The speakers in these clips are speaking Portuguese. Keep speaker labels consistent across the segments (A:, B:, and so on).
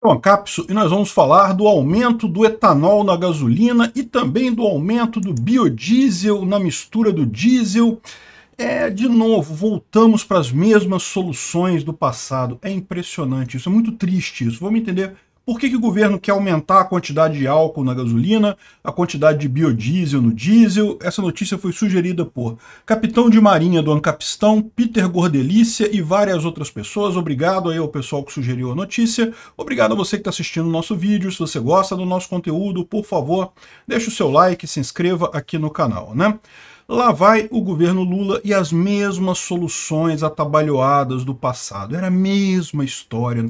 A: Bom, então, Capso, e nós vamos falar do aumento do etanol na gasolina e também do aumento do biodiesel na mistura do diesel. É, de novo, voltamos para as mesmas soluções do passado. É impressionante isso, é muito triste isso. Vamos entender por que, que o governo quer aumentar a quantidade de álcool na gasolina, a quantidade de biodiesel no diesel? Essa notícia foi sugerida por capitão de marinha do Ancapistão, Peter Gordelícia e várias outras pessoas. Obrigado aí ao pessoal que sugeriu a notícia. Obrigado a você que está assistindo o nosso vídeo. Se você gosta do nosso conteúdo, por favor, deixe o seu like, se inscreva aqui no canal, né? Lá vai o governo Lula e as mesmas soluções atabalhoadas do passado. Era a mesma história.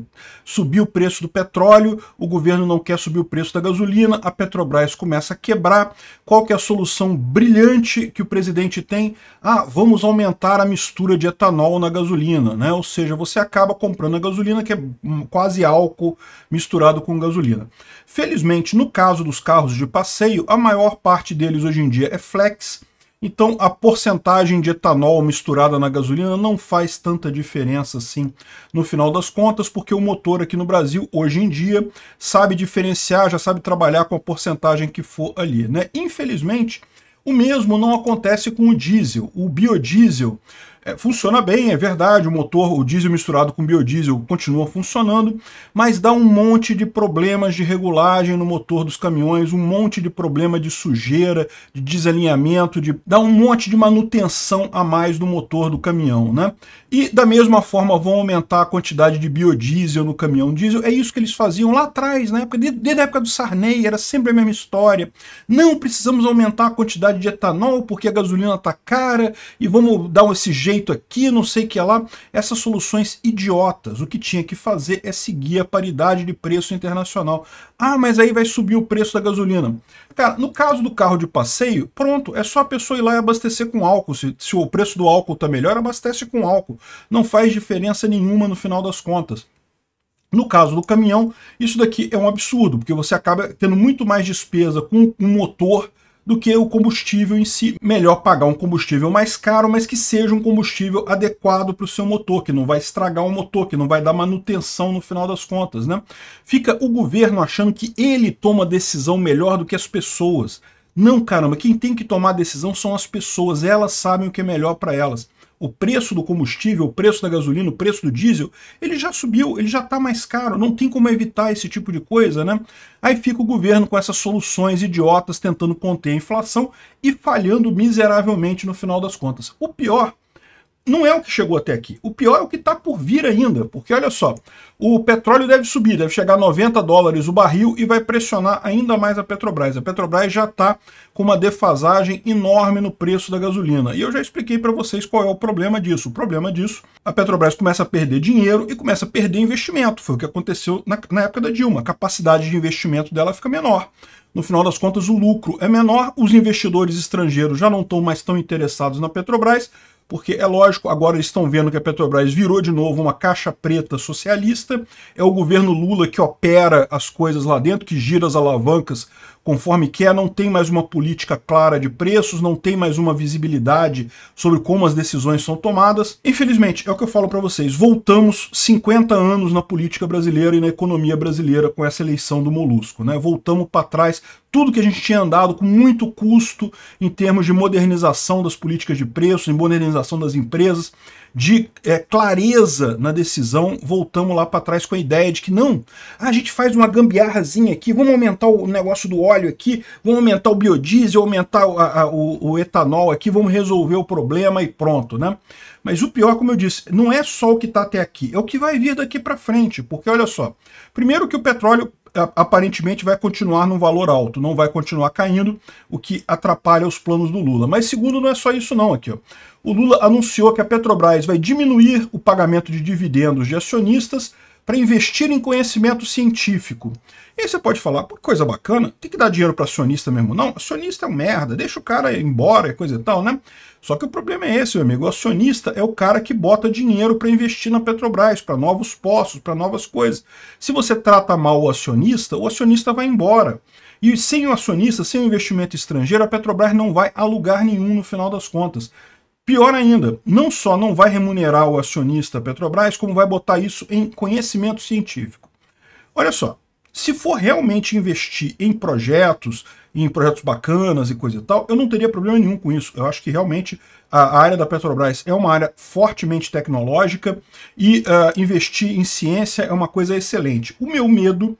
A: Subiu o preço do petróleo, o governo não quer subir o preço da gasolina, a Petrobras começa a quebrar. Qual que é a solução brilhante que o presidente tem? Ah, vamos aumentar a mistura de etanol na gasolina, né? Ou seja, você acaba comprando a gasolina que é hum, quase álcool misturado com gasolina. Felizmente, no caso dos carros de passeio, a maior parte deles hoje em dia é flex então a porcentagem de etanol misturada na gasolina não faz tanta diferença assim no final das contas, porque o motor aqui no Brasil, hoje em dia, sabe diferenciar, já sabe trabalhar com a porcentagem que for ali. Né? Infelizmente, o mesmo não acontece com o diesel. O biodiesel é, funciona bem, é verdade, o motor, o diesel misturado com biodiesel continua funcionando, mas dá um monte de problemas de regulagem no motor dos caminhões, um monte de problema de sujeira, de desalinhamento, de dá um monte de manutenção a mais no motor do caminhão, né? E da mesma forma vão aumentar a quantidade de biodiesel no caminhão diesel, é isso que eles faziam lá atrás, na época, desde a época do Sarney, era sempre a mesma história. Não precisamos aumentar a quantidade de etanol porque a gasolina tá cara e vamos dar esse jeito feito aqui, não sei o que é lá, essas soluções idiotas. O que tinha que fazer é seguir a paridade de preço internacional. Ah, mas aí vai subir o preço da gasolina. Cara, no caso do carro de passeio, pronto, é só a pessoa ir lá e abastecer com álcool. Se, se o preço do álcool está melhor, abastece com álcool. Não faz diferença nenhuma no final das contas. No caso do caminhão, isso daqui é um absurdo, porque você acaba tendo muito mais despesa com o motor do que o combustível em si. Melhor pagar um combustível mais caro, mas que seja um combustível adequado para o seu motor, que não vai estragar o motor, que não vai dar manutenção no final das contas. Né? Fica o governo achando que ele toma decisão melhor do que as pessoas. Não, caramba, quem tem que tomar decisão são as pessoas, elas sabem o que é melhor para elas o preço do combustível, o preço da gasolina, o preço do diesel, ele já subiu, ele já está mais caro, não tem como evitar esse tipo de coisa, né? Aí fica o governo com essas soluções idiotas tentando conter a inflação e falhando miseravelmente no final das contas. O pior não é o que chegou até aqui. O pior é o que está por vir ainda, porque olha só, o petróleo deve subir, deve chegar a 90 dólares o barril e vai pressionar ainda mais a Petrobras. A Petrobras já está com uma defasagem enorme no preço da gasolina. E eu já expliquei para vocês qual é o problema disso. O problema disso, a Petrobras começa a perder dinheiro e começa a perder investimento. Foi o que aconteceu na, na época da Dilma. A capacidade de investimento dela fica menor. No final das contas, o lucro é menor, os investidores estrangeiros já não estão mais tão interessados na Petrobras, porque é lógico, agora eles estão vendo que a Petrobras virou de novo uma caixa preta socialista, é o governo Lula que opera as coisas lá dentro, que gira as alavancas conforme quer, não tem mais uma política clara de preços, não tem mais uma visibilidade sobre como as decisões são tomadas. Infelizmente, é o que eu falo para vocês, voltamos 50 anos na política brasileira e na economia brasileira com essa eleição do Molusco. Né? Voltamos para trás tudo que a gente tinha andado com muito custo em termos de modernização das políticas de preços, em modernização das empresas, de é, clareza na decisão, voltamos lá para trás com a ideia de que não, a gente faz uma gambiarrazinha aqui, vamos aumentar o negócio do óleo, petróleo aqui, vamos aumentar o biodiesel, aumentar a, a, o, o etanol aqui, vamos resolver o problema e pronto, né? Mas o pior, como eu disse, não é só o que está até aqui, é o que vai vir daqui para frente, porque olha só, primeiro que o petróleo aparentemente vai continuar num valor alto, não vai continuar caindo, o que atrapalha os planos do Lula. Mas segundo, não é só isso não aqui. Ó. O Lula anunciou que a Petrobras vai diminuir o pagamento de dividendos de acionistas para investir em conhecimento científico. E aí você pode falar, Pô, coisa bacana, tem que dar dinheiro para acionista mesmo, não? Acionista é um merda, deixa o cara ir embora, é coisa e tal, né? Só que o problema é esse, meu amigo, o acionista é o cara que bota dinheiro para investir na Petrobras, para novos postos, para novas coisas. Se você trata mal o acionista, o acionista vai embora. E sem o acionista, sem o investimento estrangeiro, a Petrobras não vai a lugar nenhum no final das contas. Pior ainda, não só não vai remunerar o acionista Petrobras, como vai botar isso em conhecimento científico. Olha só, se for realmente investir em projetos, em projetos bacanas e coisa e tal, eu não teria problema nenhum com isso. Eu acho que realmente a área da Petrobras é uma área fortemente tecnológica e uh, investir em ciência é uma coisa excelente. O meu medo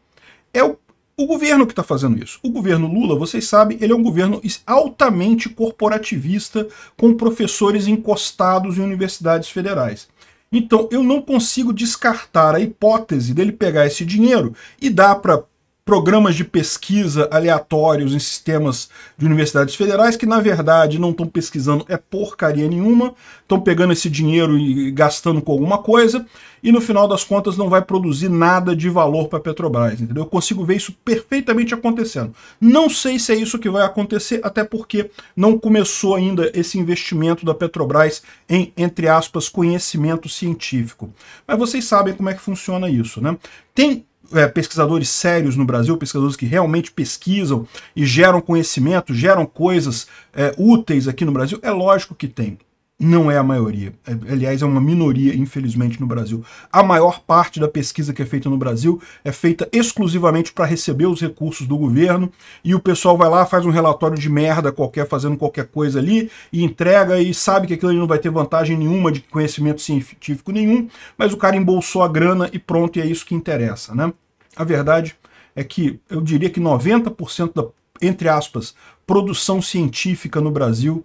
A: é o o governo que está fazendo isso. O governo Lula, vocês sabem, ele é um governo altamente corporativista, com professores encostados em universidades federais. Então, eu não consigo descartar a hipótese dele pegar esse dinheiro e dar para programas de pesquisa aleatórios em sistemas de universidades federais que, na verdade, não estão pesquisando é porcaria nenhuma, estão pegando esse dinheiro e gastando com alguma coisa, e no final das contas não vai produzir nada de valor para a Petrobras, entendeu? Eu consigo ver isso perfeitamente acontecendo. Não sei se é isso que vai acontecer, até porque não começou ainda esse investimento da Petrobras em, entre aspas, conhecimento científico. Mas vocês sabem como é que funciona isso, né? Tem é, pesquisadores sérios no Brasil, pesquisadores que realmente pesquisam e geram conhecimento, geram coisas é, úteis aqui no Brasil? É lógico que tem não é a maioria. É, aliás, é uma minoria, infelizmente, no Brasil. A maior parte da pesquisa que é feita no Brasil é feita exclusivamente para receber os recursos do governo e o pessoal vai lá, faz um relatório de merda qualquer, fazendo qualquer coisa ali e entrega e sabe que aquilo ali não vai ter vantagem nenhuma de conhecimento científico nenhum, mas o cara embolsou a grana e pronto, e é isso que interessa, né? A verdade é que eu diria que 90% da, entre aspas, produção científica no Brasil